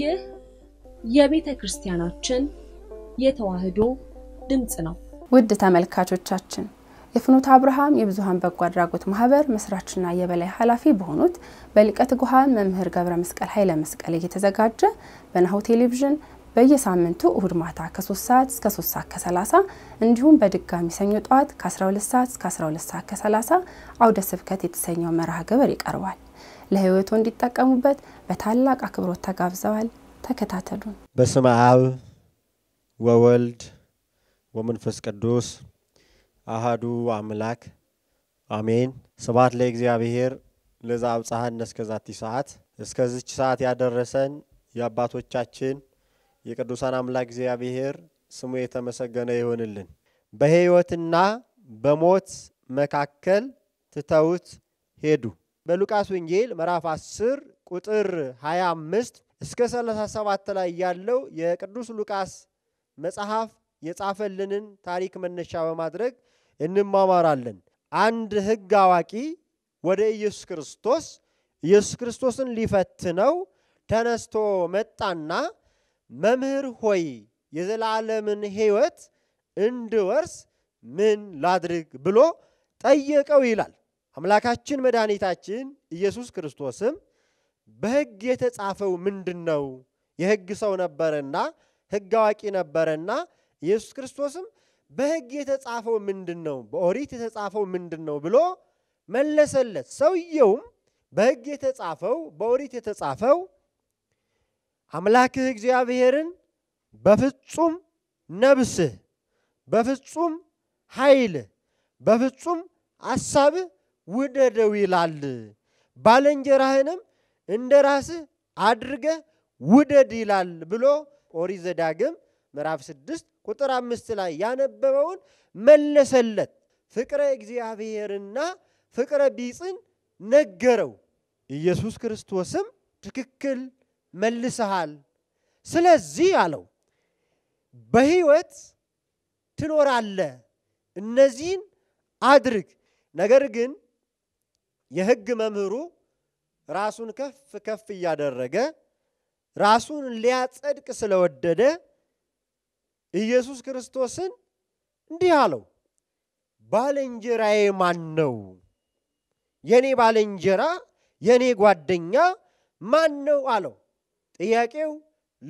ይህ የቤተ ክርስቲያናችን የተዋህዶ ድምፅ ነው። ውድ ተመልካቾቻችን የፍኖተ አብርሃም የብዙሃን በጎ አድራጎት ማህበር መስራችና የበላይ ኃላፊ በሆኑት በሊቀ ትጉሃን መምህር ገብረ መስቀል ኃይለ መስቀል እየተዘጋጀ በናሁ ቴሌቪዥን በየሳምንቱ እሁድ ማታ ከ3 ሰዓት እስከ 3 ሰዓት ከ30 እንዲሁም በድጋሚ ሰኞ ጠዋት ከ12 ሰዓት እስከ 12 ሰዓት ከ30 አውደ ስብከት የተሰኘው መርሃ ግብር ይቀርባል። ለህይወቱ እንዲጠቀሙበት በታላቅ አክብሮት ተጋብዘዋል። ተከታተሉን። በስመ አብ ወወልድ ወመንፈስ ቅዱስ አሃዱ አምላክ አሜን። ስብሐት ለእግዚአብሔር ለዘአብጽሐነ እስከ ዛቲ ሰዓት። እስከዚች ሰዓት ያደረሰን የአባቶቻችን የቅዱሳን አምላክ እግዚአብሔር ስሙ የተመሰገነ ይሆንልን። በሕይወትና በሞት መካከል ትተውት ሄዱ። በሉቃስ ወንጌል ምዕራፍ 10 ቁጥር 25 እስከ 37 ላይ ያለው የቅዱስ ሉቃስ መጽሐፍ የጻፈልንን ታሪክ መነሻ በማድረግ እንማማራለን። አንድ ሕግ አዋቂ ወደ ኢየሱስ ክርስቶስ ኢየሱስ ክርስቶስን ሊፈትነው ተነስቶ መጣና መምህር ሆይ የዘላለምን ሕይወት እንድወርስ ምን ላድርግ ብሎ ጠየቀው ይላል። አምላካችን መድኃኒታችን ኢየሱስ ክርስቶስም በሕግ የተጻፈው ምንድን ነው? የሕግ ሰው ነበረና ሕግ አዋቂ ነበረና ኢየሱስ ክርስቶስም በሕግ የተጻፈው ምንድን ነው? በኦሪት የተጻፈው ምንድን ነው ብሎ መለሰለት። ሰውየውም በሕግ የተጻፈው በኦሪት የተጻፈው አምላክህ እግዚአብሔርን በፍጹም ነብስህ፣ በፍጹም ኃይልህ፣ በፍጹም አሳብህ ውደደው ይላል። ባለንጀራህንም እንደ ራስህ አድርገህ ውደድ ይላል ብሎ ኦሪት ዘዳግም ምዕራፍ ስድስት ቁጥር አምስት ላይ ያነበበውን መለሰለት። ፍቅረ እግዚአብሔርና ፍቅረ ቢጽን ነገረው። ኢየሱስ ክርስቶስም ትክክል መልሰሃል፣ ስለዚህ አለው በሕይወት ትኖራለህ፣ እነዚህን አድርግ። ነገር ግን የህግ መምህሩ ራሱን ከፍ ከፍ እያደረገ ራሱን ሊያጸድቅ ስለወደደ ኢየሱስ ክርስቶስን እንዲህ አለው፣ ባልንጀራዬ ማን ነው? የኔ ባልንጀራ የኔ ጓደኛ ማን ነው አለው። ጥያቄው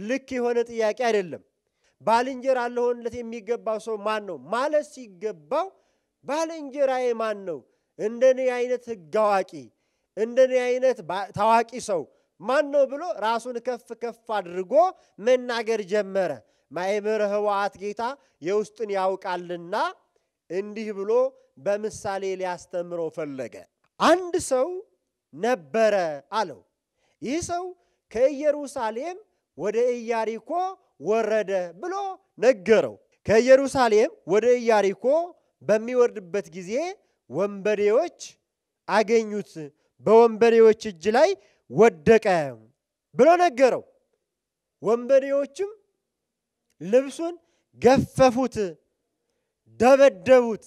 ልክ የሆነ ጥያቄ አይደለም። ባልንጀራ ለሆንለት የሚገባው ሰው ማን ነው ማለት ሲገባው ባልንጀራዬ ማን ነው እንደኔ አይነት ህግ አዋቂ እንደኔ አይነት ታዋቂ ሰው ማን ነው ብሎ ራሱን ከፍ ከፍ አድርጎ መናገር ጀመረ። ማእምረ ሕዋዓት ጌታ የውስጥን ያውቃልና እንዲህ ብሎ በምሳሌ ሊያስተምረው ፈለገ። አንድ ሰው ነበረ አለው። ይህ ሰው ከኢየሩሳሌም ወደ ኢያሪኮ ወረደ ብሎ ነገረው። ከኢየሩሳሌም ወደ ኢያሪኮ በሚወርድበት ጊዜ ወንበዴዎች አገኙት፣ በወንበዴዎች እጅ ላይ ወደቀ ብሎ ነገረው። ወንበዴዎችም ልብሱን ገፈፉት፣ ደበደቡት፣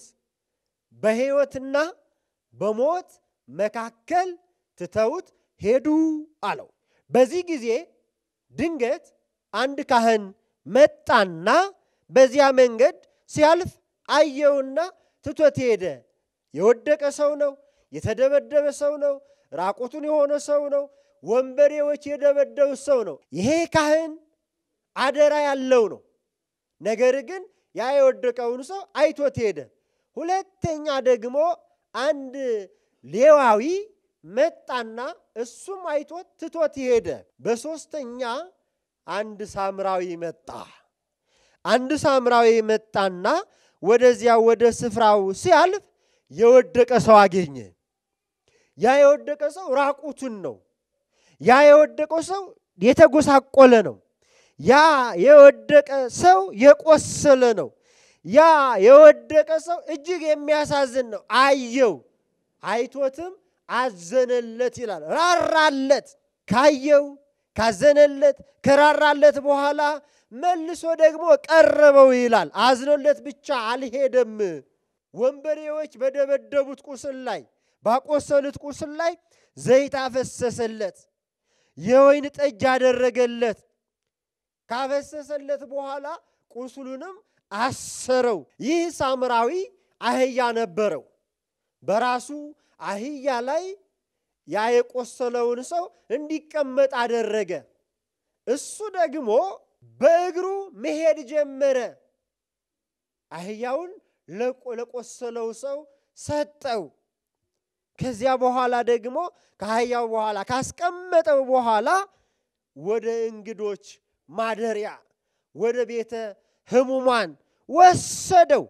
በሕይወትና በሞት መካከል ትተውት ሄዱ አለው። በዚህ ጊዜ ድንገት አንድ ካህን መጣና በዚያ መንገድ ሲያልፍ አየውና ትቶት ሄደ። የወደቀ ሰው ነው፣ የተደበደበ ሰው ነው፣ ራቁቱን የሆነ ሰው ነው፣ ወንበዴዎች የደበደቡ ሰው ነው። ይሄ ካህን አደራ ያለው ነው። ነገር ግን ያ የወደቀውን ሰው አይቶት ሄደ። ሁለተኛ ደግሞ አንድ ሌዋዊ መጣና እሱም አይቶት ትቶት ሄደ። በሦስተኛ አንድ ሳምራዊ መጣ። አንድ ሳምራዊ መጣና ወደዚያ ወደ ስፍራው ሲያልፍ የወደቀ ሰው አገኘ። ያ የወደቀ ሰው ራቁቱን ነው። ያ የወደቀው ሰው የተጎሳቆለ ነው። ያ የወደቀ ሰው የቆሰለ ነው። ያ የወደቀ ሰው እጅግ የሚያሳዝን ነው። አየው፣ አይቶትም አዘነለት ይላል። ራራለት። ካየው ካዘነለት ከራራለት በኋላ መልሶ ደግሞ ቀረበው ይላል። አዝኖለት ብቻ አልሄደም። ወንበዴዎች በደበደቡት ቁስል ላይ ባቆሰሉት ቁስል ላይ ዘይት አፈሰሰለት፣ የወይን ጠጅ አደረገለት። ካፈሰሰለት በኋላ ቁስሉንም አሰረው። ይህ ሳምራዊ አህያ ነበረው። በራሱ አህያ ላይ ያ የቆሰለውን ሰው እንዲቀመጥ አደረገ። እሱ ደግሞ በእግሩ መሄድ ጀመረ። አህያውን ለቆሰለው ሰው ሰጠው። ከዚያ በኋላ ደግሞ ከአህያው በኋላ ካስቀመጠው በኋላ ወደ እንግዶች ማደሪያ ወደ ቤተ ህሙማን ወሰደው።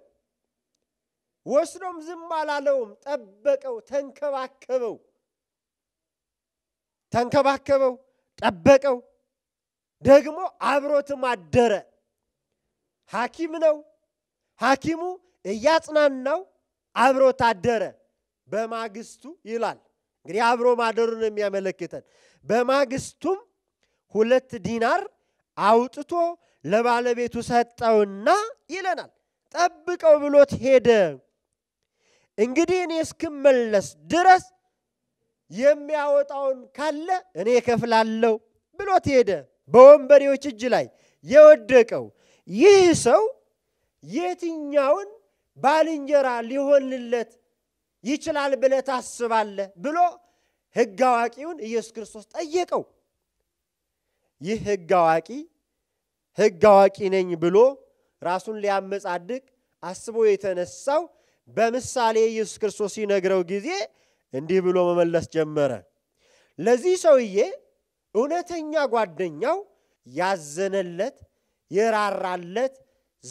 ወስዶም ዝም አላለውም፣ ጠበቀው፣ ተንከባከበው ተንከባከበው፣ ጠበቀው። ደግሞ አብሮትም አደረ። ሐኪም ነው። ሐኪሙ እያጽናናው አብሮ ታደረ። በማግስቱ ይላል እንግዲህ አብሮ ማደሩን የሚያመለክተን በማግስቱም ሁለት ዲናር አውጥቶ ለባለቤቱ ሰጠውና ይለናል ጠብቀው ብሎት ሄደ። እንግዲህ እኔ እስክመለስ ድረስ የሚያወጣውን ካለ እኔ ከፍላለው ብሎት ሄደ። በወንበሬዎች እጅ ላይ የወደቀው ይህ ሰው የትኛውን ባልንጀራ ሊሆንለት ይችላል ብለ ታስባለ ብሎ ህግ አዋቂውን ኢየሱስ ክርስቶስ ጠየቀው። ይህ ህግ አዋቂ ህግ አዋቂ ነኝ ብሎ ራሱን ሊያመጻድቅ አስቦ የተነሳው በምሳሌ ኢየሱስ ክርስቶስ ሲነግረው ጊዜ እንዲህ ብሎ መመለስ ጀመረ። ለዚህ ሰውዬ እውነተኛ ጓደኛው ያዘነለት፣ የራራለት፣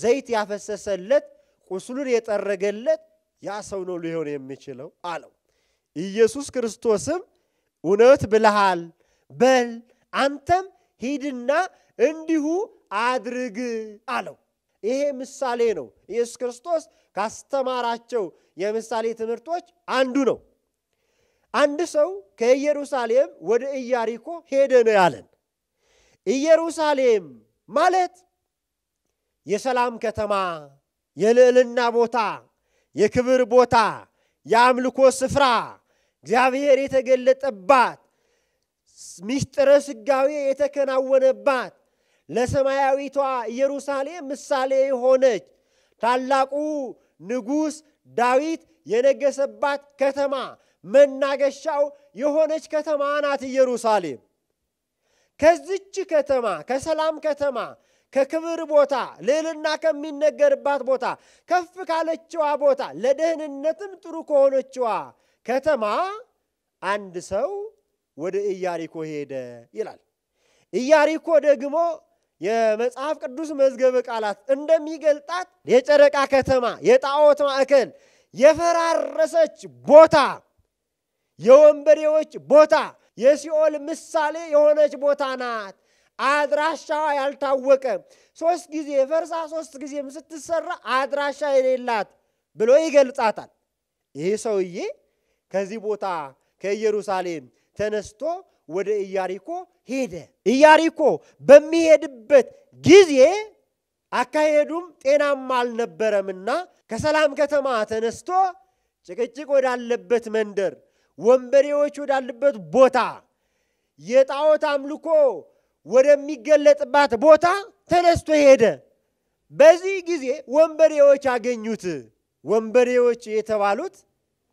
ዘይት ያፈሰሰለት ቁስሉን የጠረገለት ያ ሰው ነው ሊሆን የሚችለው አለው። ኢየሱስ ክርስቶስም እውነት ብለሃል፣ በል አንተም ሂድና እንዲሁ አድርግ አለው። ይሄ ምሳሌ ነው። ኢየሱስ ክርስቶስ ካስተማራቸው የምሳሌ ትምህርቶች አንዱ ነው። አንድ ሰው ከኢየሩሳሌም ወደ ኢያሪኮ ሄደ ነው ያለን። ኢየሩሳሌም ማለት የሰላም ከተማ የልዕልና ቦታ፣ የክብር ቦታ፣ የአምልኮ ስፍራ እግዚአብሔር የተገለጠባት ሚስጥረ ስጋዊ የተከናወነባት ለሰማያዊቷ ኢየሩሳሌም ምሳሌ የሆነች ታላቁ ንጉሥ ዳዊት የነገሰባት ከተማ መናገሻው የሆነች ከተማ ናት ኢየሩሳሌም። ከዚች ከተማ ከሰላም ከተማ ከክብር ቦታ ልዕልና ከሚነገርባት ቦታ ከፍ ካለችዋ ቦታ ለደህንነትም ጥሩ ከሆነችዋ ከተማ አንድ ሰው ወደ ኢያሪኮ ሄደ ይላል። ኢያሪኮ ደግሞ የመጽሐፍ ቅዱስ መዝገበ ቃላት እንደሚገልጣት የጨረቃ ከተማ፣ የጣዖት ማዕከል፣ የፈራረሰች ቦታ፣ የወንበዴዎች ቦታ፣ የሲኦል ምሳሌ የሆነች ቦታ ናት አድራሻዋ ያልታወቀ ሶስት ጊዜ ፈርሳ ሶስት ጊዜም ስትሰራ አድራሻ የሌላት ብሎ ይገልጻታል። ይህ ሰውዬ ከዚህ ቦታ ከኢየሩሳሌም ተነስቶ ወደ ኢያሪኮ ሄደ። ኢያሪኮ በሚሄድበት ጊዜ አካሄዱም ጤናማ አልነበረምና ከሰላም ከተማ ተነስቶ ጭቅጭቅ ወዳለበት መንደር፣ ወንበዴዎች ወዳሉበት ቦታ፣ የጣዖት አምልኮ ወደሚገለጥባት ቦታ ተነስቶ ሄደ። በዚህ ጊዜ ወንበዴዎች አገኙት። ወንበዴዎች የተባሉት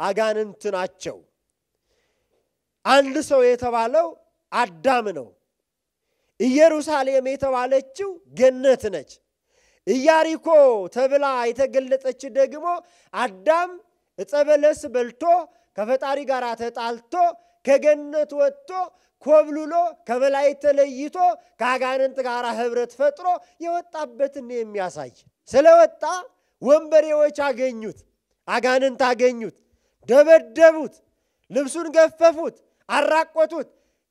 አጋንንት ናቸው። አንድ ሰው የተባለው አዳም ነው። ኢየሩሳሌም የተባለችው ገነት ነች። ኢያሪኮ ተብላ የተገለጠች ደግሞ አዳም እጸበለስ በልቶ ከፈጣሪ ጋር ተጣልቶ ከገነት ወጥቶ ኮብልሎ ከበላይ ተለይቶ ከአጋንንት ጋር ህብረት ፈጥሮ የወጣበትን የሚያሳይ ስለወጣ ወንበሬዎች አገኙት፣ አጋንንት አገኙት፣ ደበደቡት፣ ልብሱን ገፈፉት፣ አራቆቱት፣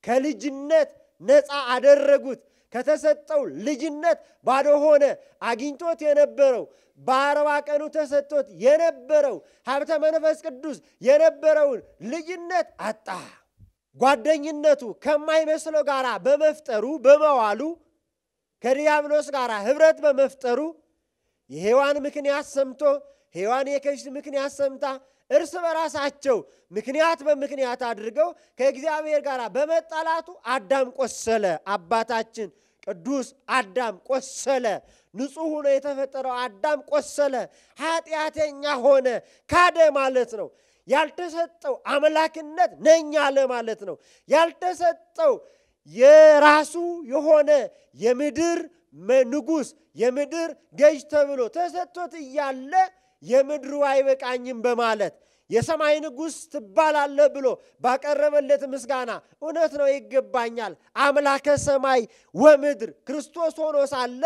ከልጅነት ነፃ አደረጉት። ከተሰጠው ልጅነት ባዶ ሆነ። አግኝቶት የነበረው በአርባ ቀኑ ተሰጥቶት የነበረው ሀብተ መንፈስ ቅዱስ የነበረውን ልጅነት አጣ። ጓደኝነቱ ከማይመስለው ጋር በመፍጠሩ በመዋሉ ከዲያብሎስ ጋር ህብረት በመፍጠሩ የሔዋን ምክንያት ሰምቶ ሔዋን የከሽ ምክንያት ሰምታ እርስ በራሳቸው ምክንያት በምክንያት አድርገው ከእግዚአብሔር ጋር በመጣላቱ አዳም ቆሰለ። አባታችን ቅዱስ አዳም ቆሰለ። ንጹሕ ሆኖ የተፈጠረው አዳም ቆሰለ፣ ኃጢአተኛ ሆነ፣ ካደ ማለት ነው። ያልተሰጠው አምላክነት ነኝ አለ ማለት ነው። ያልተሰጠው የራሱ የሆነ የምድር ንጉስ የምድር ገዥ ተብሎ ተሰጥቶት እያለ የምድሩ አይበቃኝም በማለት የሰማይ ንጉስ ትባላለህ ብሎ ባቀረበለት ምስጋና እውነት ነው ይገባኛል። አምላከ ሰማይ ወምድር ክርስቶስ ሆኖ ሳለ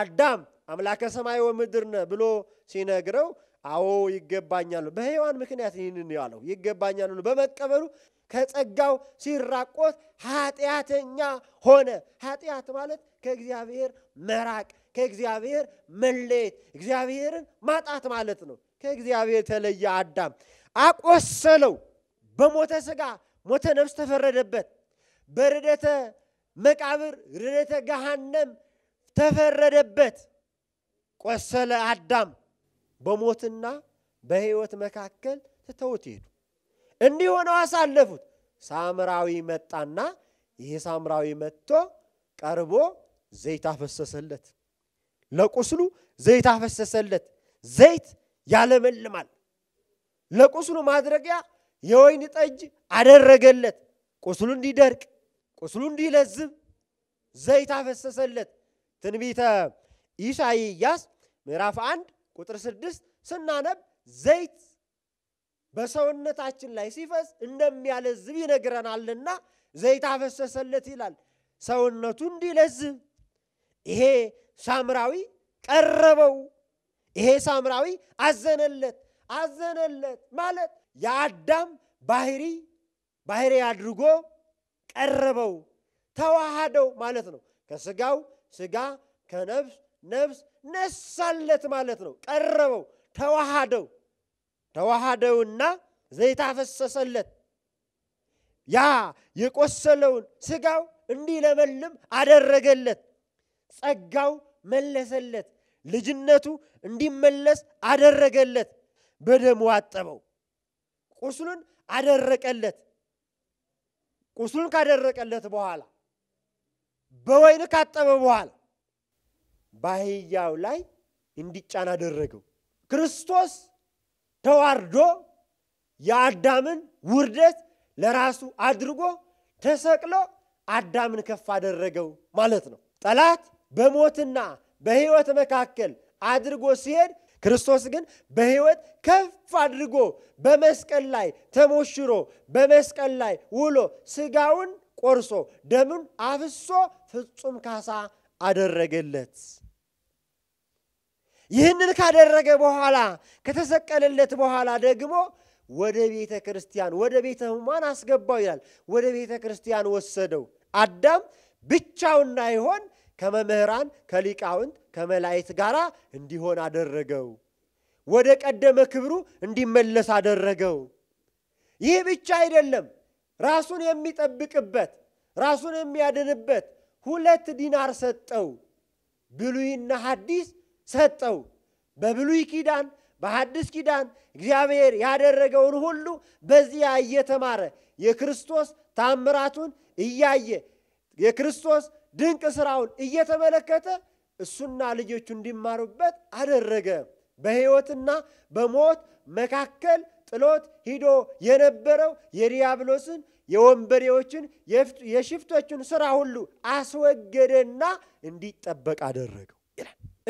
አዳም አምላከ ሰማይ ወምድር ነህ ብሎ ሲነግረው አዎ ይገባኛሉ። በሔዋን ምክንያት ይህንን ያለው ይገባኛሉ በመቀበሉ ከጸጋው ሲራቆት ኃጢአተኛ ሆነ። ኃጢአት ማለት ከእግዚአብሔር መራቅ፣ ከእግዚአብሔር መለየት፣ እግዚአብሔርን ማጣት ማለት ነው። ከእግዚአብሔር ተለየ አዳም አቆሰለው። በሞተ ሥጋ ሞተ ነፍስ ተፈረደበት። በርደተ መቃብር ርደተ ገሃነም ተፈረደበት። ቆሰለ አዳም። በሞትና በሕይወት መካከል ትተውት ሄዱ። እንዲህ ሆነው አሳለፉት። ሳምራዊ መጣና ይህ ሳምራዊ መጥቶ ቀርቦ ዘይት አፈሰሰለት። ለቁስሉ ዘይት አፈሰሰለት። ዘይት ያለመልማል። ለቁስሉ ማድረጊያ የወይን ጠጅ አደረገለት። ቁስሉ እንዲደርቅ፣ ቁስሉ እንዲለዝብ ዘይት አፈሰሰለት። ትንቢተ ኢሳይያስ ምዕራፍ አንድ ቁጥር ስድስት ስናነብ ዘይት በሰውነታችን ላይ ሲፈስ እንደሚያለዝብ ይነግረናልና ዘይት አፈሰሰለት ይላል። ሰውነቱ እንዲለዝብ ይሄ ሳምራዊ ቀረበው። ይሄ ሳምራዊ አዘነለት። አዘነለት ማለት የአዳም ባህሪ ባህሪ አድርጎ ቀረበው፣ ተዋሃደው ማለት ነው። ከስጋው ስጋ ከነፍስ ነብስ ነሳለት ማለት ነው። ቀረበው፣ ተዋሃደው ተዋሃደውና ዘይት አፈሰሰለት። ያ የቆሰለውን ስጋው እንዲለመልም አደረገለት። ጸጋው መለሰለት። ልጅነቱ እንዲመለስ አደረገለት። በደሙ አጠበው። ቁስሉን አደረቀለት። ቁስሉን ካደረቀለት በኋላ በወይን ካጠበ በኋላ በአህያው ላይ እንዲጫን አደረገው። ክርስቶስ ተዋርዶ የአዳምን ውርደት ለራሱ አድርጎ ተሰቅሎ አዳምን ከፍ አደረገው ማለት ነው። ጠላት በሞትና በሕይወት መካከል አድርጎ ሲሄድ ክርስቶስ ግን በሕይወት ከፍ አድርጎ በመስቀል ላይ ተሞሽሮ በመስቀል ላይ ውሎ ስጋውን ቆርሶ ደምን አፍሶ ፍጹም ካሳ አደረገለት። ይህንን ካደረገ በኋላ ከተሰቀለለት በኋላ ደግሞ ወደ ቤተ ክርስቲያን ወደ ቤተ ሕሙማን አስገባው ይላል። ወደ ቤተ ክርስቲያን ወሰደው። አዳም ብቻውና ይሆን ከመምህራን ከሊቃውንት ከመላእክት ጋር እንዲሆን አደረገው። ወደ ቀደመ ክብሩ እንዲመለስ አደረገው። ይህ ብቻ አይደለም። ራሱን የሚጠብቅበት ራሱን የሚያድንበት ሁለት ዲናር ሰጠው። ብሉይና ሐዲስ ሰጠው። በብሉይ ኪዳን በሐዲስ ኪዳን እግዚአብሔር ያደረገውን ሁሉ በዚያ እየተማረ የክርስቶስ ታምራቱን እያየ የክርስቶስ ድንቅ ሥራውን እየተመለከተ እሱና ልጆቹ እንዲማሩበት አደረገ። በሕይወትና በሞት መካከል ጥሎት ሂዶ የነበረው የዲያብሎስን የወንበዴዎችን የሽፍቶችን ሥራ ሁሉ አስወገደና እንዲጠበቅ አደረገው።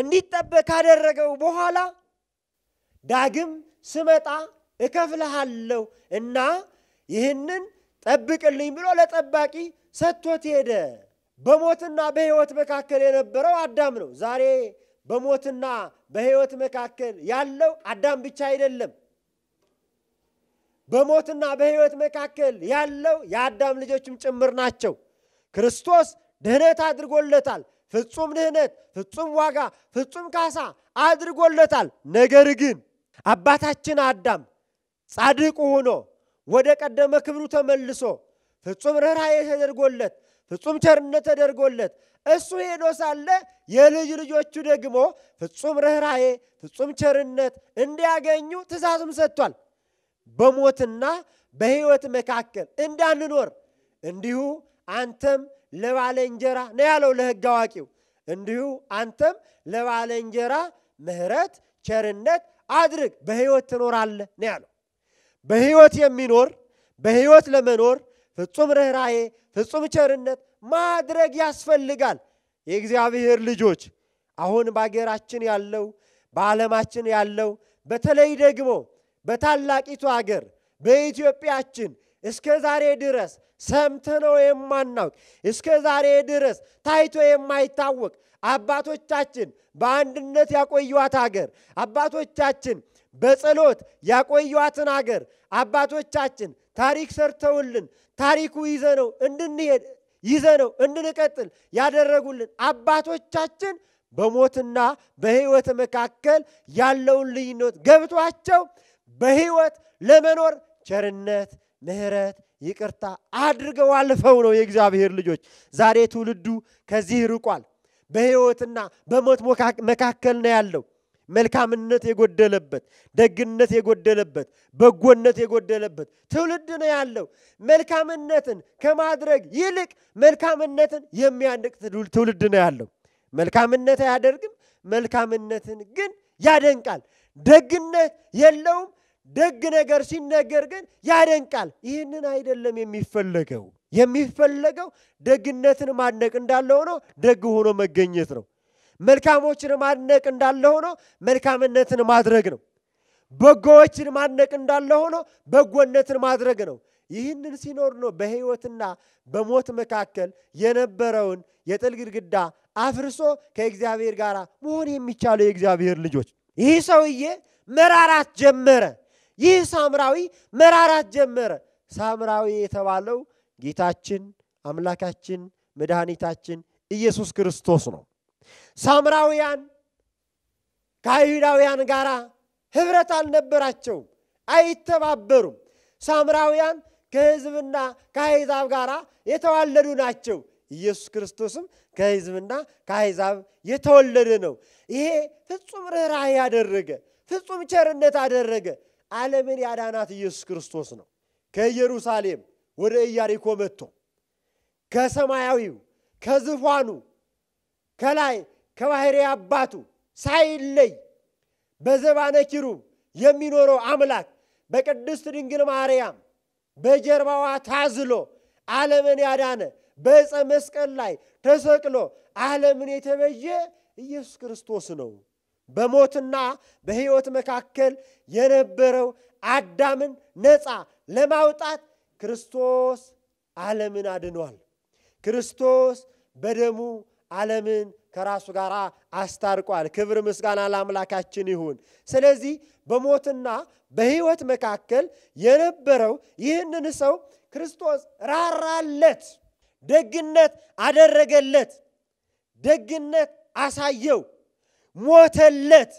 እንዲጠበቅ ካደረገው በኋላ ዳግም ስመጣ እከፍልሃለሁ እና ይህንን ጠብቅልኝ ብሎ ለጠባቂ ሰጥቶት ሄደ። በሞትና በሕይወት መካከል የነበረው አዳም ነው። ዛሬ በሞትና በሕይወት መካከል ያለው አዳም ብቻ አይደለም። በሞትና በሕይወት መካከል ያለው የአዳም ልጆችም ጭምር ናቸው። ክርስቶስ ድህነት አድርጎለታል። ፍጹም ድህነት፣ ፍጹም ዋጋ፣ ፍጹም ካሳ አድርጎለታል። ነገር ግን አባታችን አዳም ጻድቁ ሆኖ ወደ ቀደመ ክብሩ ተመልሶ ፍጹም ርኅራኄ ተደርጎለት ፍጹም ቸርነት ተደርጎለት እሱ ሄዶ ሳለ የልጅ ልጆቹ ደግሞ ፍጹም ርኅራኄ ፍጹም ቸርነት እንዲያገኙ ትእዛዝም ሰጥቷል። በሞትና በሕይወት መካከል እንዳንኖር እንዲሁ አንተም ለባለ እንጀራ ነው ያለው ለህግ አዋቂው። እንዲሁ አንተም ለባለ እንጀራ ምሕረት፣ ቸርነት አድርግ በህይወት ትኖራለህ ነው ያለው። በህይወት የሚኖር በህይወት ለመኖር ፍጹም ርኅራዬ፣ ፍጹም ቸርነት ማድረግ ያስፈልጋል። የእግዚአብሔር ልጆች አሁን በአገራችን ያለው በዓለማችን ያለው በተለይ ደግሞ በታላቂቱ አገር በኢትዮጵያችን እስከ ዛሬ ድረስ ሰምተነው የማናውቅ እስከ ዛሬ ድረስ ታይቶ የማይታወቅ አባቶቻችን በአንድነት ያቆዩት አገር አባቶቻችን በጸሎት ያቆዩትን አገር አባቶቻችን ታሪክ ሰርተውልን ታሪኩ ይዘነው እንድንሄድ ይዘነው እንድንቀጥል ያደረጉልን አባቶቻችን በሞትና በሕይወት መካከል ያለውን ልዩነት ገብቷቸው በሕይወት ለመኖር ቸርነት ምህረት ይቅርታ አድርገው አልፈው ነው የእግዚአብሔር ልጆች። ዛሬ ትውልዱ ከዚህ ርቋል። በሕይወትና በሞት መካከል ነው ያለው። መልካምነት የጎደለበት፣ ደግነት የጎደለበት፣ በጎነት የጎደለበት ትውልድ ነው ያለው። መልካምነትን ከማድረግ ይልቅ መልካምነትን የሚያንቅ ትውልድ ነው ያለው። መልካምነት አያደርግም፣ መልካምነትን ግን ያደንቃል። ደግነት የለውም ደግ ነገር ሲነገር ግን ያደንቃል። ይህንን አይደለም የሚፈለገው። የሚፈለገው ደግነትን ማድነቅ እንዳለ ሆኖ ደግ ሆኖ መገኘት ነው። መልካሞችን ማድነቅ እንዳለ ሆኖ መልካምነትን ማድረግ ነው። በጎዎችን ማድነቅ እንዳለ ሆኖ በጎነትን ማድረግ ነው። ይህንን ሲኖር ነው በሕይወትና በሞት መካከል የነበረውን የጥል ግድግዳ አፍርሶ ከእግዚአብሔር ጋር መሆን የሚቻለው የእግዚአብሔር ልጆች። ይህ ሰውዬ መራራት ጀመረ። ይህ ሳምራዊ መራራት ጀመረ። ሳምራዊ የተባለው ጌታችን አምላካችን መድኃኒታችን ኢየሱስ ክርስቶስ ነው። ሳምራውያን ከአይሁዳውያን ጋር ኅብረት አልነበራቸውም፣ አይተባበሩም። ሳምራውያን ከሕዝብና ከአሕዛብ ጋር የተዋለዱ ናቸው። ኢየሱስ ክርስቶስም ከሕዝብና ከአሕዛብ የተወለደ ነው። ይሄ ፍጹም ርኅራኄ ያደረገ ፍጹም ቸርነት አደረገ። ዓለምን ያዳናት ኢየሱስ ክርስቶስ ነው። ከኢየሩሳሌም ወደ ኢያሪኮ መጥቶ ከሰማያዊው ከዝፋኑ ከላይ ከባሕሪ አባቱ ሳይለይ በዘባነ ኪሩብ የሚኖረው አምላክ በቅድስት ድንግል ማርያም በጀርባዋ ታዝሎ ዓለምን ያዳነ በዕፀ መስቀል ላይ ተሰቅሎ ዓለምን የተበየ ኢየሱስ ክርስቶስ ነው። በሞትና በሕይወት መካከል የነበረው አዳምን ነፃ ለማውጣት ክርስቶስ ዓለምን አድኗል። ክርስቶስ በደሙ ዓለምን ከራሱ ጋር አስታርቋል። ክብር ምስጋና ለአምላካችን ይሁን። ስለዚህ በሞትና በሕይወት መካከል የነበረው ይህንን ሰው ክርስቶስ ራራለት፣ ደግነት አደረገለት፣ ደግነት አሳየው። ሞተለት፣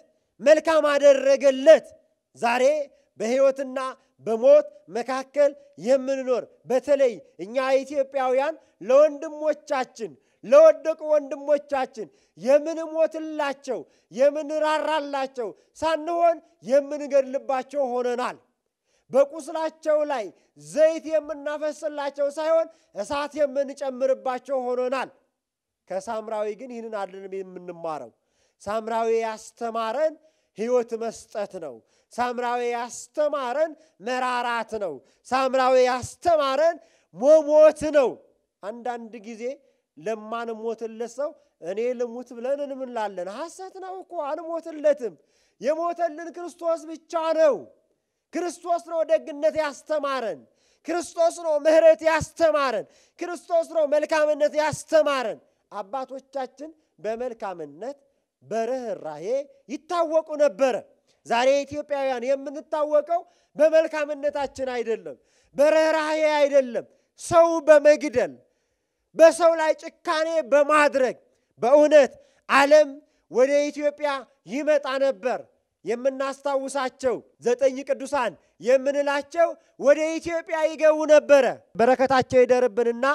መልካም አደረገለት። ዛሬ በሕይወትና በሞት መካከል የምንኖር በተለይ እኛ ኢትዮጵያውያን ለወንድሞቻችን ለወደቁ ወንድሞቻችን የምንሞትላቸው የምንራራላቸው ሳንሆን የምንገድልባቸው ሆነናል። በቁስላቸው ላይ ዘይት የምናፈስላቸው ሳይሆን እሳት የምንጨምርባቸው ሆነናል። ከሳምራዊ ግን ይህንን አይደለም የምንማረው። ሳምራዊ ያስተማረን ሕይወት መስጠት ነው። ሳምራዊ ያስተማረን መራራት ነው። ሳምራዊ ያስተማረን መሞት ነው። አንዳንድ ጊዜ ለማንሞትለት ሰው እኔ ልሙት ብለን እንምላለን። ሐሰት ነው እኮ አንሞትለትም። የሞተልን ክርስቶስ ብቻ ነው። ክርስቶስ ነው ደግነት ያስተማረን። ክርስቶስ ነው ምሕረት ያስተማረን። ክርስቶስ ነው መልካምነት ያስተማረን። አባቶቻችን በመልካምነት በርኅራሄ ይታወቁ ነበረ። ዛሬ ኢትዮጵያውያን የምንታወቀው በመልካምነታችን አይደለም፣ በርኅራሄ አይደለም፣ ሰው በመግደል በሰው ላይ ጭካኔ በማድረግ በእውነት ዓለም ወደ ኢትዮጵያ ይመጣ ነበር። የምናስታውሳቸው ዘጠኝ ቅዱሳን የምንላቸው ወደ ኢትዮጵያ ይገቡ ነበረ። በረከታቸው ይደርብንና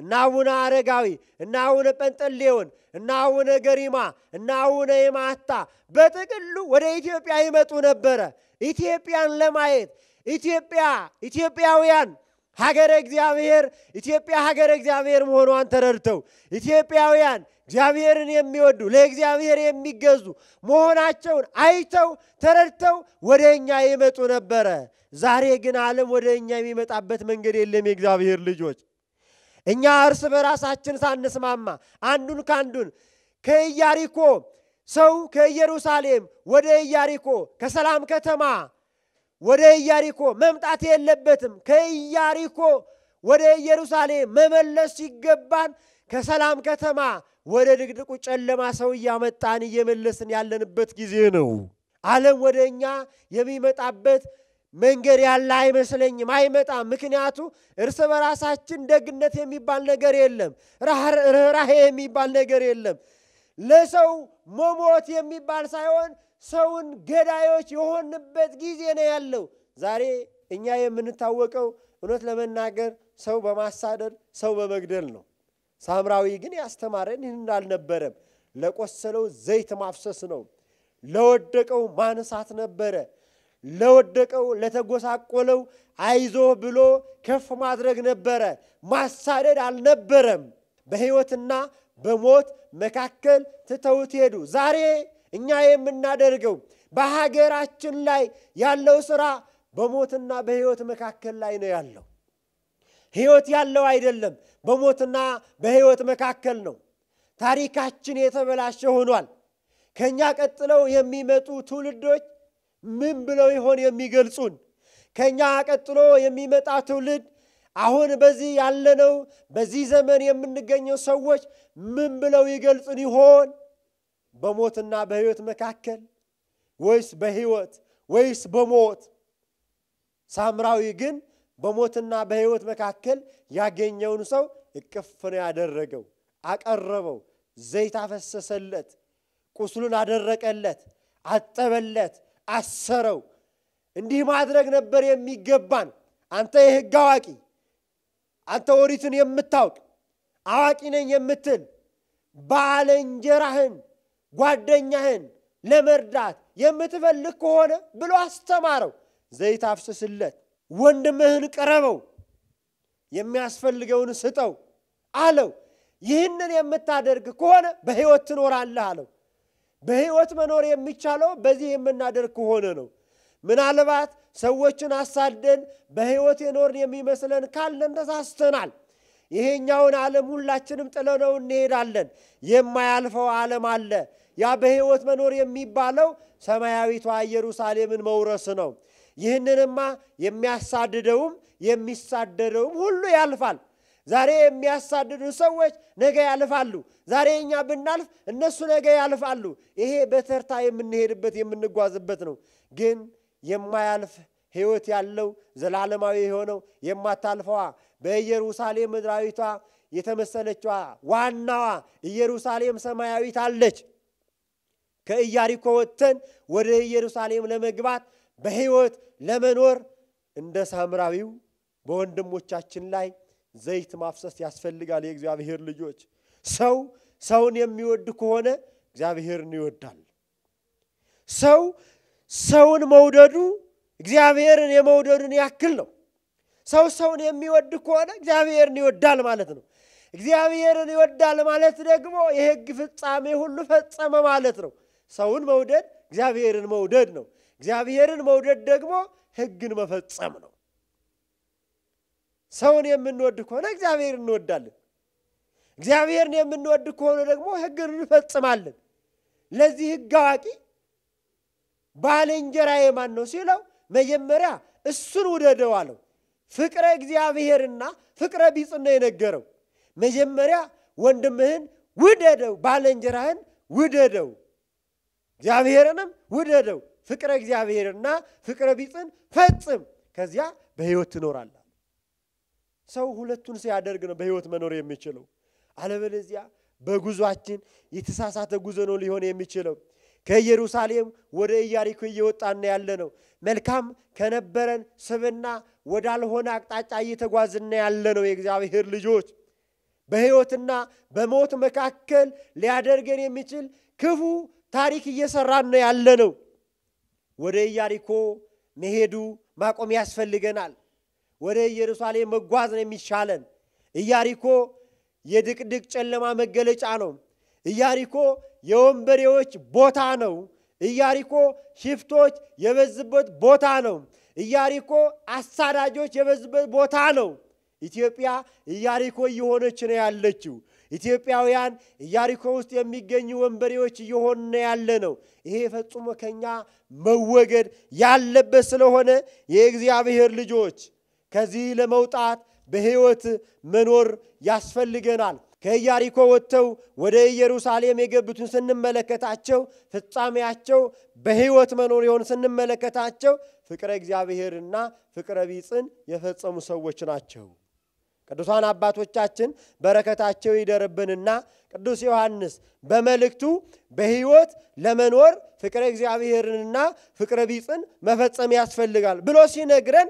እና አቡነ አረጋዊ እና አቡነ ጴንጠሌዎን እና አቡነ ገሪማ እና አቡነ የማታ በጥቅሉ ወደ ኢትዮጵያ ይመጡ ነበረ። ኢትዮጵያን ለማየት ኢትዮጵያ ኢትዮጵያውያን ሀገረ እግዚአብሔር ኢትዮጵያ ሀገረ እግዚአብሔር መሆኗን ተረድተው ኢትዮጵያውያን እግዚአብሔርን የሚወዱ ለእግዚአብሔር የሚገዙ መሆናቸውን አይተው ተረድተው ወደ እኛ ይመጡ ነበረ። ዛሬ ግን ዓለም ወደ እኛ የሚመጣበት መንገድ የለም። የእግዚአብሔር ልጆች እኛ እርስ በራሳችን ሳንስማማ አንዱን ካንዱን ከኢያሪኮ ሰው ከኢየሩሳሌም ወደ ኢያሪኮ ከሰላም ከተማ ወደ ኢያሪኮ መምጣት የለበትም። ከኢያሪኮ ወደ ኢየሩሳሌም መመለስ ሲገባን ከሰላም ከተማ ወደ ድቅድቁ ጨለማ ሰው እያመጣን እየመለስን ያለንበት ጊዜ ነው። ዓለም ወደ እኛ የሚመጣበት መንገድ ያለ አይመስለኝም፣ አይመጣም። ምክንያቱ እርስ በራሳችን ደግነት የሚባል ነገር የለም፣ ርኅራሄ የሚባል ነገር የለም። ለሰው መሞት የሚባል ሳይሆን ሰውን ገዳዮች የሆንበት ጊዜ ነው ያለው። ዛሬ እኛ የምንታወቀው እውነት ለመናገር ሰው በማሳደድ ሰው በመግደል ነው። ሳምራዊ ግን ያስተማረን ይህን እንዳልነበረም፣ ለቆሰለው ዘይት ማፍሰስ ነው፣ ለወደቀው ማንሳት ነበረ። ለወደቀው ለተጎሳቆለው አይዞ ብሎ ከፍ ማድረግ ነበረ። ማሳደድ አልነበረም። በሕይወትና በሞት መካከል ትተውት ሄዱ። ዛሬ እኛ የምናደርገው በሀገራችን ላይ ያለው ሥራ በሞትና በሕይወት መካከል ላይ ነው ያለው። ሕይወት ያለው አይደለም፣ በሞትና በሕይወት መካከል ነው። ታሪካችን የተበላሸ ሆኗል። ከእኛ ቀጥለው የሚመጡ ትውልዶች ምን ብለው ይሆን የሚገልጹን? ከእኛ ቀጥሎ የሚመጣ ትውልድ አሁን በዚህ ያለነው በዚህ ዘመን የምንገኘው ሰዎች ምን ብለው ይገልጹን ይሆን? በሞትና በሕይወት መካከል ወይስ በሕይወት ወይስ በሞት? ሳምራዊ ግን በሞትና በሕይወት መካከል ያገኘውን ሰው እቅፍ ነው ያደረገው፣ አቀረበው፣ ዘይት አፈሰሰለት፣ ቁስሉን አደረቀለት፣ አጠበለት፣ አሰረው። እንዲህ ማድረግ ነበር የሚገባን። አንተ የሕግ አዋቂ፣ አንተ ኦሪትን የምታውቅ አዋቂ ነኝ የምትል ባለንጀራህን፣ ጓደኛህን ለመርዳት የምትፈልግ ከሆነ ብሎ አስተማረው። ዘይት አፍስስለት፣ ወንድምህን ቅረበው፣ የሚያስፈልገውን ስጠው አለው። ይህንን የምታደርግ ከሆነ በሕይወት ትኖራለህ አለው። በህይወት መኖር የሚቻለው በዚህ የምናደርግ ከሆነ ነው። ምናልባት ሰዎችን አሳደን በህይወት የኖርን የሚመስለን ካለን ተሳስተናል። ይሄኛውን ዓለም ሁላችንም ጥለነው እንሄዳለን። የማያልፈው ዓለም አለ። ያ በህይወት መኖር የሚባለው ሰማያዊቷ ኢየሩሳሌምን መውረስ ነው። ይህንንማ የሚያሳድደውም የሚሳደደውም ሁሉ ያልፋል። ዛሬ የሚያሳድዱ ሰዎች ነገ ያልፋሉ። ዛሬ እኛ ብናልፍ እነሱ ነገ ያልፋሉ። ይሄ በተርታ የምንሄድበት የምንጓዝበት ነው። ግን የማያልፍ ሕይወት ያለው ዘላለማዊ የሆነው የማታልፈዋ በኢየሩሳሌም ምድራዊቷ የተመሰለችዋ ዋናዋ ኢየሩሳሌም ሰማያዊት አለች። ከኢያሪኮ ወጥተን ወደ ኢየሩሳሌም ለመግባት በሕይወት ለመኖር እንደ ሳምራዊው በወንድሞቻችን ላይ ዘይት ማፍሰስ ያስፈልጋል። የእግዚአብሔር ልጆች ሰው ሰውን የሚወድ ከሆነ እግዚአብሔርን ይወዳል። ሰው ሰውን መውደዱ እግዚአብሔርን የመውደዱን ያክል ነው። ሰው ሰውን የሚወድ ከሆነ እግዚአብሔርን ይወዳል ማለት ነው። እግዚአብሔርን ይወዳል ማለት ደግሞ የሕግ ፍጻሜ ሁሉ ፈጸመ ማለት ነው። ሰውን መውደድ እግዚአብሔርን መውደድ ነው። እግዚአብሔርን መውደድ ደግሞ ሕግን መፈጸም ነው። ሰውን የምንወድ ከሆነ እግዚአብሔር እንወዳለን። እግዚአብሔርን የምንወድ ከሆነ ደግሞ ሕግን እንፈጽማለን። ለዚህ ሕግ አዋቂ ባልንጀራዬ ማን ነው ሲለው መጀመሪያ እሱን ውደደው አለው። ፍቅረ እግዚአብሔርና ፍቅረ ቢጽን ነው የነገረው። መጀመሪያ ወንድምህን ውደደው፣ ባልንጀራህን ውደደው፣ እግዚአብሔርንም ውደደው። ፍቅረ እግዚአብሔርና ፍቅረ ቢጽን ፈጽም፣ ከዚያ በሕይወት ትኖራለህ። ሰው ሁለቱን ሲያደርግ ነው በህይወት መኖር የሚችለው። አለበለዚያ በጉዟችን የተሳሳተ ጉዞ ነው ሊሆን የሚችለው። ከኢየሩሳሌም ወደ ኢያሪኮ እየወጣን ያለ ነው። መልካም ከነበረን ስብና ወዳልሆነ አቅጣጫ እየተጓዝን ያለ ነው። የእግዚአብሔር ልጆች በህይወትና በሞት መካከል ሊያደርገን የሚችል ክፉ ታሪክ እየሰራን ያለ ነው። ወደ ኢያሪኮ መሄዱ ማቆም ያስፈልገናል። ወደ ኢየሩሳሌም መጓዝ ነው የሚሻለን። ኢያሪኮ የድቅድቅ ጨለማ መገለጫ ነው። ኢያሪኮ የወንበዴዎች ቦታ ነው። ኢያሪኮ ሽፍቶች የበዙበት ቦታ ነው። ኢያሪኮ አሳዳጆች የበዙበት ቦታ ነው። ኢትዮጵያ ኢያሪኮ እየሆነች ነው ያለችው። ኢትዮጵያውያን ኢያሪኮ ውስጥ የሚገኙ ወንበዴዎች እየሆነ ያለ ነው። ይሄ ፈጽሞ ከኛ መወገድ ያለበት ስለሆነ የእግዚአብሔር ልጆች ከዚህ ለመውጣት በሕይወት መኖር ያስፈልገናል። ከኢያሪኮ ወጥተው ወደ ኢየሩሳሌም የገቡትን ስንመለከታቸው ፍጻሜያቸው በሕይወት መኖር የሆን ስንመለከታቸው ፍቅረ እግዚአብሔርና ፍቅረ ቢጽን የፈጸሙ ሰዎች ናቸው። ቅዱሳን አባቶቻችን በረከታቸው ይደርብንና ቅዱስ ዮሐንስ በመልእክቱ በሕይወት ለመኖር ፍቅረ እግዚአብሔርንና ፍቅረ ቢጽን መፈጸም ያስፈልጋል ብሎ ሲነግረን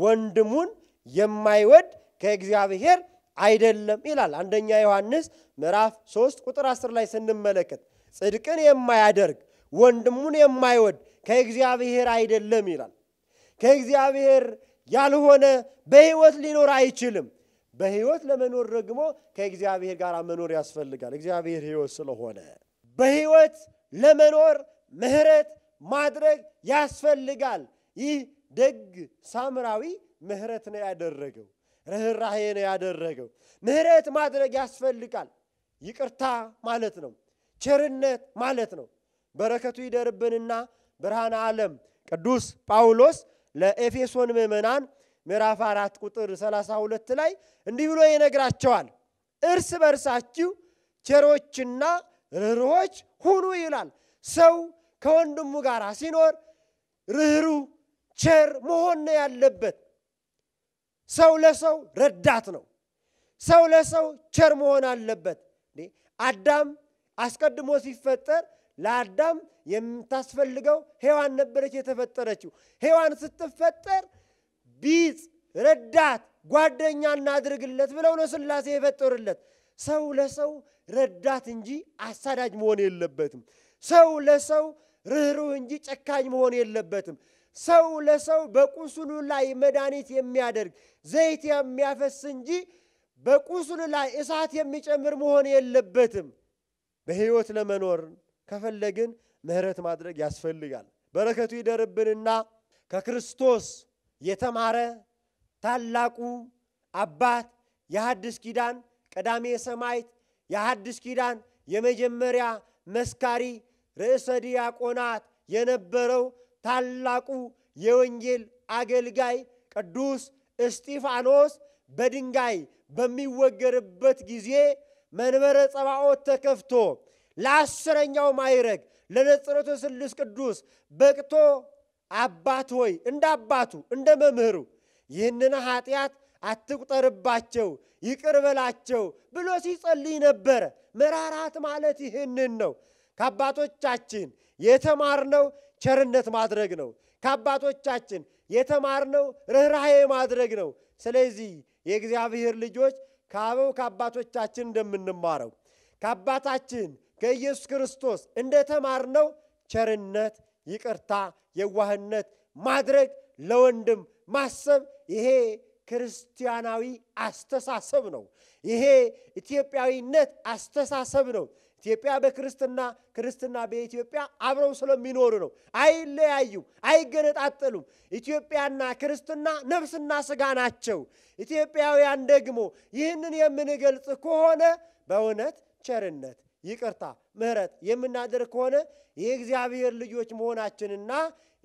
ወንድሙን የማይወድ ከእግዚአብሔር አይደለም ይላል። አንደኛ ዮሐንስ ምዕራፍ 3 ቁጥር 10 ላይ ስንመለከት ጽድቅን የማያደርግ ወንድሙን የማይወድ ከእግዚአብሔር አይደለም ይላል። ከእግዚአብሔር ያልሆነ በህይወት ሊኖር አይችልም። በህይወት ለመኖር ደግሞ ከእግዚአብሔር ጋር መኖር ያስፈልጋል። እግዚአብሔር ህይወት ስለሆነ በህይወት ለመኖር ምህረት ማድረግ ያስፈልጋል። ይህ ደግ ሳምራዊ ምህረት ነው ያደረገው፣ ርኅራሄ ነው ያደረገው። ምህረት ማድረግ ያስፈልጋል። ይቅርታ ማለት ነው፣ ቸርነት ማለት ነው። በረከቱ ይደርብንና ብርሃነ ዓለም ቅዱስ ጳውሎስ ለኤፌሶን ምዕመናን ምዕራፍ 4 ቁጥር 32 ላይ እንዲህ ብሎ ይነግራቸዋል። እርስ በርሳችሁ ቸሮችና ርኅሩኆች ሁኑ ይላል። ሰው ከወንድሙ ጋር ሲኖር ርኅሩህ ቸር መሆን ነው ያለበት። ሰው ለሰው ረዳት ነው። ሰው ለሰው ቸር መሆን አለበት። አዳም አስቀድሞ ሲፈጠር ለአዳም የምታስፈልገው ሔዋን ነበረች የተፈጠረችው። ሔዋን ስትፈጠር ቢጽ፣ ረዳት፣ ጓደኛ እናድርግለት ብለው ነው ሥላሴ የፈጠሩለት። ሰው ለሰው ረዳት እንጂ አሳዳጅ መሆን የለበትም። ሰው ለሰው ርኅሩህ እንጂ ጨካኝ መሆን የለበትም። ሰው ለሰው በቁስሉ ላይ መድኃኒት የሚያደርግ ዘይት የሚያፈስ እንጂ በቁስሉ ላይ እሳት የሚጨምር መሆን የለበትም። በሕይወት ለመኖር ከፈለግን ምሕረት ማድረግ ያስፈልጋል። በረከቱ ይደርብንና ከክርስቶስ የተማረ ታላቁ አባት የሐዲስ ኪዳን ቀዳሜ ሰማዕት የሐዲስ ኪዳን የመጀመሪያ መስካሪ ርዕሰ ዲያቆናት የነበረው ታላቁ የወንጌል አገልጋይ ቅዱስ እስጢፋኖስ በድንጋይ በሚወገርበት ጊዜ መንበረ ጸባዖት ተከፍቶ ለአስረኛው ማይረግ ለነጽሮተ ስልስ ቅዱስ በቅቶ አባት ሆይ እንደ አባቱ እንደ መምህሩ ይህንን ኃጢአት አትቁጠርባቸው ይቅር በላቸው ብሎ ሲጸልይ ነበረ። መራራት ማለት ይህንን ነው። ከአባቶቻችን የተማርነው ቸርነት ማድረግ ነው። ከአባቶቻችን የተማርነው ርኅራሄ ማድረግ ነው። ስለዚህ የእግዚአብሔር ልጆች ከአበው ከአባቶቻችን እንደምንማረው ከአባታችን ከኢየሱስ ክርስቶስ እንደተማርነው ቸርነት፣ ይቅርታ፣ የዋህነት ማድረግ ለወንድም ማሰብ ይሄ ክርስቲያናዊ አስተሳሰብ ነው። ይሄ ኢትዮጵያዊነት አስተሳሰብ ነው። ኢትዮጵያ በክርስትና ክርስትና በኢትዮጵያ አብረው ስለሚኖሩ ነው። አይለያዩ አይገነጣጠሉም። ኢትዮጵያና ክርስትና ነፍስና ስጋ ናቸው። ኢትዮጵያውያን ደግሞ ይህንን የምንገልጽ ከሆነ በእውነት ቸርነት፣ ይቅርታ፣ ምሕረት የምናደርግ ከሆነ የእግዚአብሔር ልጆች መሆናችንና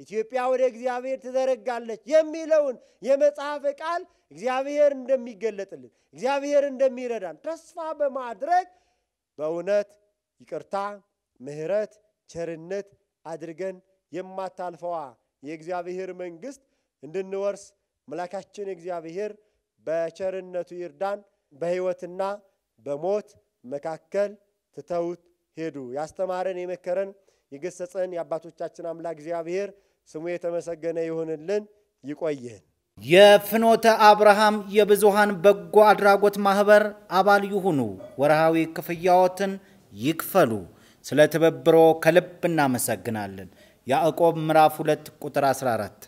ኢትዮጵያ ወደ እግዚአብሔር ትዘረጋለች የሚለውን የመጽሐፍ ቃል እግዚአብሔር እንደሚገለጥልን፣ እግዚአብሔር እንደሚረዳን ተስፋ በማድረግ በእውነት ይቅርታ፣ ምሕረት፣ ቸርነት አድርገን የማታልፈዋ የእግዚአብሔር መንግሥት እንድንወርስ አምላካችን እግዚአብሔር በቸርነቱ ይርዳን። በሕይወትና በሞት መካከል ትተውት ሄዱ። ያስተማረን የመከረን የገሰጸን የአባቶቻችን አምላክ እግዚአብሔር ስሙ የተመሰገነ ይሁንልን። ይቆየን። የፍኖተ አብርሃም የብዙሃን በጎ አድራጎት ማህበር አባል ይሁኑ። ወርሃዊ ክፍያዎትን ይክፈሉ። ስለ ትብብሮ ከልብ እናመሰግናለን። ያዕቆብ ምዕራፍ 2 ቁጥር 14